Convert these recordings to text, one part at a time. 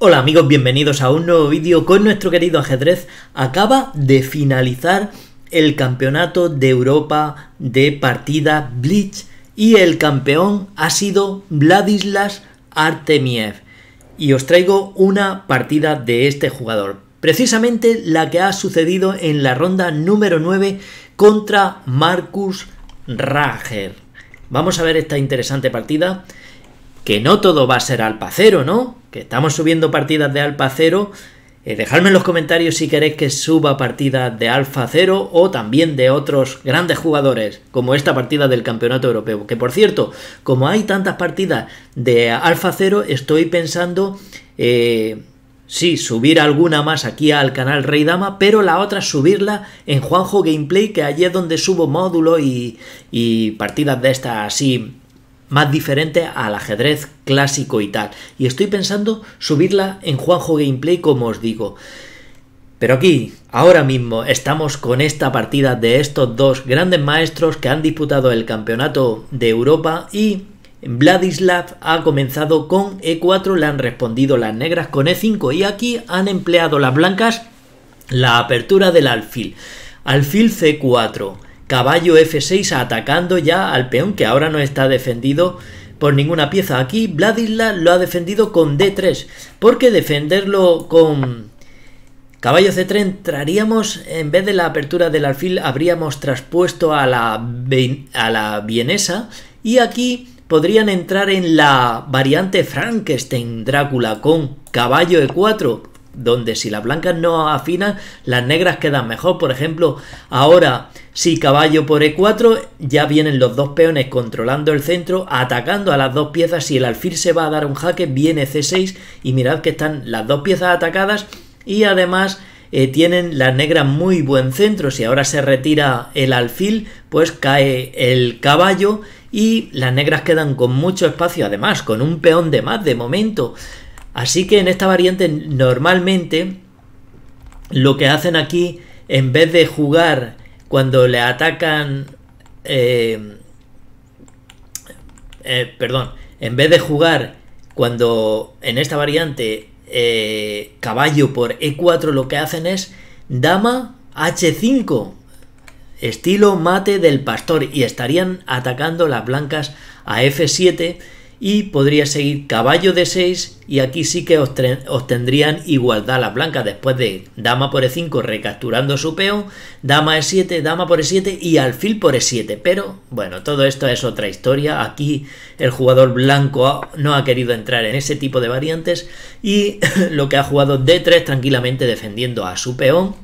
Hola amigos, bienvenidos a un nuevo vídeo con nuestro querido ajedrez. Acaba de finalizar el campeonato de Europa de partida Blitz y el campeón ha sido Vladislas Artemiev. Y os traigo una partida de este jugador, precisamente la que ha sucedido en la ronda número 9 contra Marcus Rager. Vamos a ver esta interesante partida, que no todo va a ser al pacero, ¿no? que estamos subiendo partidas de alfa 0. Eh, dejadme en los comentarios si queréis que suba partidas de alfa 0 o también de otros grandes jugadores, como esta partida del Campeonato Europeo. Que por cierto, como hay tantas partidas de alfa 0, estoy pensando... Eh, sí, subir alguna más aquí al canal Rey Dama, pero la otra subirla en Juanjo Gameplay, que allí es donde subo módulos y, y partidas de estas así más diferente al ajedrez clásico y tal. Y estoy pensando subirla en Juanjo Gameplay, como os digo. Pero aquí, ahora mismo, estamos con esta partida de estos dos grandes maestros que han disputado el Campeonato de Europa y Vladislav ha comenzado con E4, le han respondido las negras con E5 y aquí han empleado las blancas la apertura del alfil. Alfil C4, Caballo F6 atacando ya al peón que ahora no está defendido por ninguna pieza. Aquí Vladislav lo ha defendido con D3 porque defenderlo con caballo C3 entraríamos en vez de la apertura del alfil habríamos traspuesto a la, a la vienesa y aquí podrían entrar en la variante Frankenstein Drácula con caballo E4 donde si las blancas no afinan, las negras quedan mejor. Por ejemplo, ahora si caballo por E4, ya vienen los dos peones controlando el centro, atacando a las dos piezas. Si el alfil se va a dar un jaque, viene C6 y mirad que están las dos piezas atacadas y además... Eh, tienen las negras muy buen centro. Si ahora se retira el alfil, pues cae el caballo y las negras quedan con mucho espacio. Además, con un peón de más de momento. Así que en esta variante normalmente lo que hacen aquí, en vez de jugar cuando le atacan... Eh, eh, perdón, en vez de jugar cuando en esta variante eh, caballo por E4 lo que hacen es dama H5, estilo mate del pastor, y estarían atacando las blancas a F7 y podría seguir caballo de 6 y aquí sí que obtendrían igualdad las blancas después de dama por e5 recapturando su peón, dama e7, dama por e7 y alfil por e7. Pero bueno, todo esto es otra historia. Aquí el jugador blanco no ha querido entrar en ese tipo de variantes y lo que ha jugado d3 tranquilamente defendiendo a su peón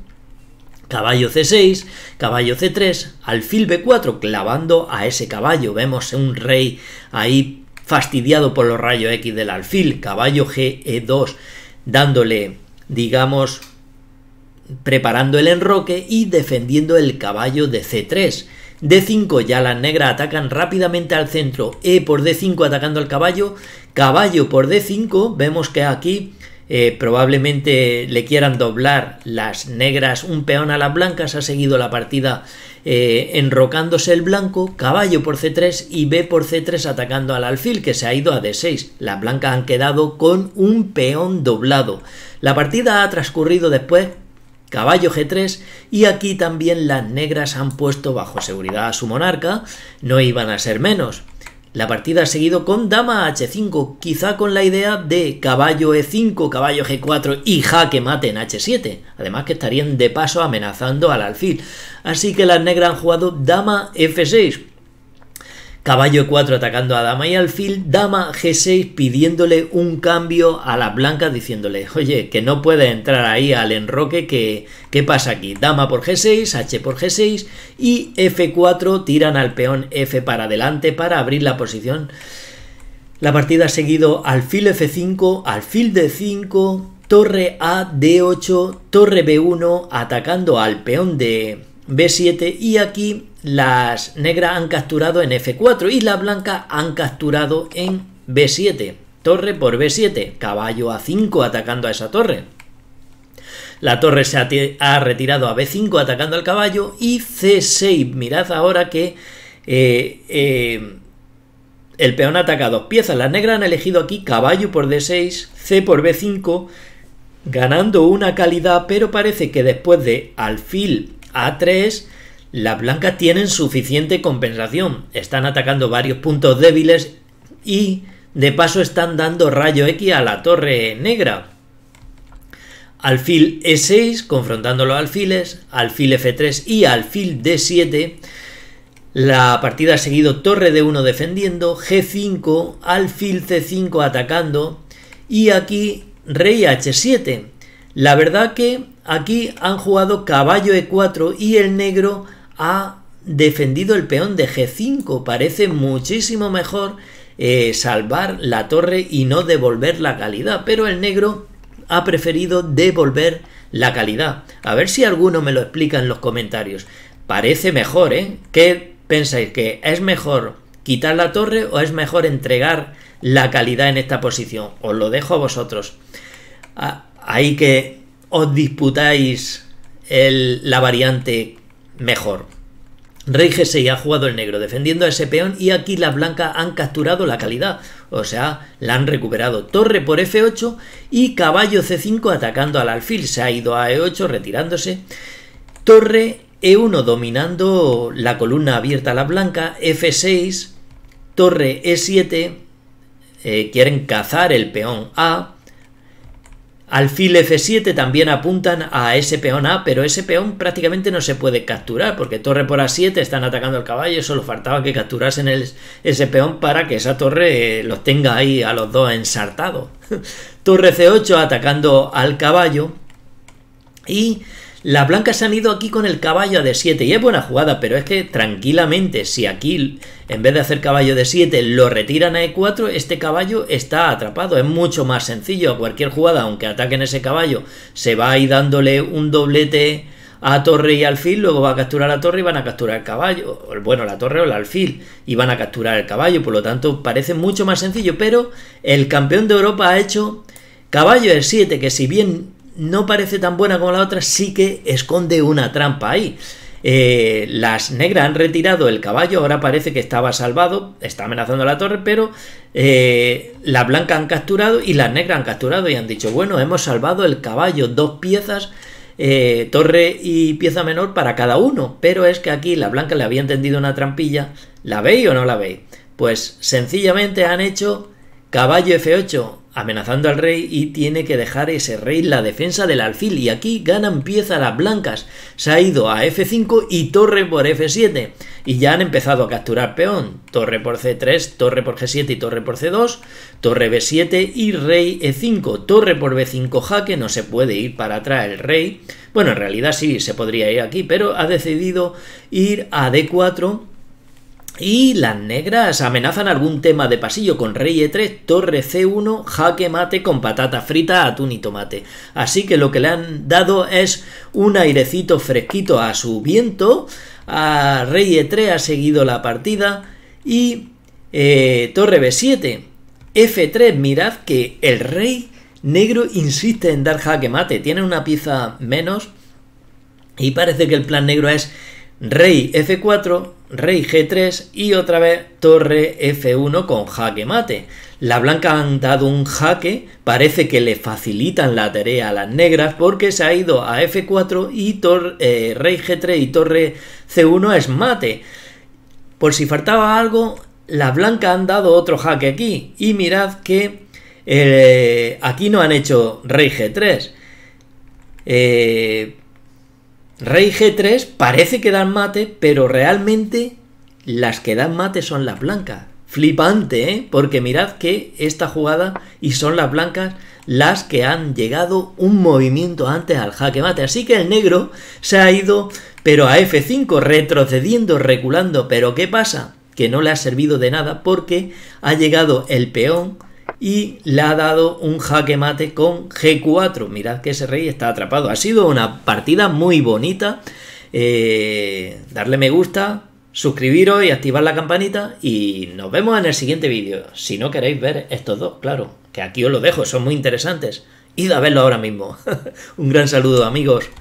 caballo c6, caballo c3, alfil b4, clavando a ese caballo. Vemos un rey ahí fastidiado por los rayos X del alfil, caballo GE2, dándole, digamos, preparando el enroque y defendiendo el caballo de C3. D5 ya las negras atacan rápidamente al centro, E por D5 atacando al caballo, caballo por D5, vemos que aquí eh, probablemente le quieran doblar las negras un peón a las blancas, ha seguido la partida eh, enrocándose el blanco, caballo por c3 y b por c3 atacando al alfil que se ha ido a d6. Las blancas han quedado con un peón doblado. La partida ha transcurrido después caballo g3 y aquí también las negras han puesto bajo seguridad a su monarca, no iban a ser menos. La partida ha seguido con dama h5, quizá con la idea de caballo e5, caballo g4 y jaque mate en h7. Además que estarían de paso amenazando al alfil. Así que las negras han jugado dama f6, Caballo e 4 atacando a dama y alfil, dama G6 pidiéndole un cambio a las blancas diciéndole, oye, que no puede entrar ahí al enroque, que ¿qué pasa aquí? Dama por G6, H por G6 y F4 tiran al peón F para adelante para abrir la posición. La partida ha seguido alfil F5, alfil D5, torre A D8, torre B1 atacando al peón de B7 y aquí las negras han capturado en F4 y las blancas han capturado en B7. Torre por B7, caballo A5 atacando a esa torre. La torre se ha, retirado a B5 atacando al caballo y C6. Mirad ahora que eh, eh, el peón ataca dos piezas. Las negras han elegido aquí caballo por D6, C por B5, ganando una calidad, pero parece que después de alfil a3, las blancas tienen suficiente compensación. Están atacando varios puntos débiles y de paso están dando rayo X a la torre negra. Alfil E6 confrontando los alfiles, alfil F3 y alfil D7. La partida ha seguido torre D1 defendiendo, G5, alfil C5 atacando y aquí rey H7. La verdad que aquí han jugado caballo e4 y el negro ha defendido el peón de g5. Parece muchísimo mejor eh, salvar la torre y no devolver la calidad, pero el negro ha preferido devolver la calidad. A ver si alguno me lo explica en los comentarios. Parece mejor, ¿eh? ¿Qué pensáis? ¿Que es mejor quitar la torre o es mejor entregar la calidad en esta posición? Os lo dejo a vosotros. Ah, ahí que os disputáis la variante mejor. Rey G6 ha jugado el negro defendiendo a ese peón y aquí las blancas han capturado la calidad, o sea, la han recuperado. Torre por F8 y caballo C5 atacando al alfil, se ha ido a E8 retirándose. Torre E1 dominando la columna abierta a la blanca, F6, torre E7, eh, quieren cazar el peón A, Alfil F7 también apuntan a ese peón A, pero ese peón prácticamente no se puede capturar, porque torre por A7 están atacando al caballo, solo faltaba que capturasen el, ese peón para que esa torre eh, los tenga ahí a los dos ensartados. torre C8 atacando al caballo y las blancas se han ido aquí con el caballo de 7 y es buena jugada, pero es que tranquilamente si aquí en vez de hacer caballo de 7 lo retiran a E4, este caballo está atrapado. Es mucho más sencillo a cualquier jugada, aunque ataquen ese caballo, se va ahí dándole un doblete a torre y alfil, luego va a capturar a torre y van a capturar el caballo, bueno, la torre o el alfil, y van a capturar el caballo, por lo tanto parece mucho más sencillo, pero el campeón de Europa ha hecho caballo de 7, que si bien no parece tan buena como la otra, sí que esconde una trampa ahí. Eh, las negras han retirado el caballo, ahora parece que estaba salvado, está amenazando la torre, pero eh, las blancas han capturado y las negras han capturado y han dicho, bueno, hemos salvado el caballo, dos piezas, eh, torre y pieza menor para cada uno, pero es que aquí las blancas le habían tendido una trampilla, ¿la veis o no la veis? Pues sencillamente han hecho caballo F8, amenazando al rey y tiene que dejar ese rey la defensa del alfil y aquí ganan pieza las blancas. Se ha ido a f5 y torre por f7 y ya han empezado a capturar peón. Torre por c3, torre por g7 y torre por c2, torre b7 y rey e5. Torre por b5 jaque, no se puede ir para atrás el rey. Bueno, en realidad sí se podría ir aquí, pero ha decidido ir a d4 y las negras amenazan algún tema de pasillo con rey e3, torre c1, jaque mate con patata frita, atún y tomate. Así que lo que le han dado es un airecito fresquito a su viento. A rey e3 ha seguido la partida y eh, torre b7, f3. Mirad que el rey negro insiste en dar jaque mate. Tiene una pieza menos y parece que el plan negro es rey f4, rey g3 y otra vez torre f1 con jaque mate. La blanca han dado un jaque, parece que le facilitan la tarea a las negras porque se ha ido a f4 y eh, rey g3 y torre c1 es mate. Por si faltaba algo, la blanca han dado otro jaque aquí y mirad que eh, aquí no han hecho rey g3. Rey G3 parece que dan mate, pero realmente las que dan mate son las blancas. Flipante, ¿eh? Porque mirad que esta jugada y son las blancas las que han llegado un movimiento antes al jaque mate. Así que el negro se ha ido, pero a F5, retrocediendo, reculando. Pero ¿qué pasa? Que no le ha servido de nada porque ha llegado el peón y le ha dado un jaque mate con G4. Mirad que ese rey está atrapado. Ha sido una partida muy bonita. Eh, darle me gusta, suscribiros y activar la campanita y nos vemos en el siguiente vídeo. Si no queréis ver estos dos, claro, que aquí os los dejo, son muy interesantes. Id a verlo ahora mismo. un gran saludo amigos.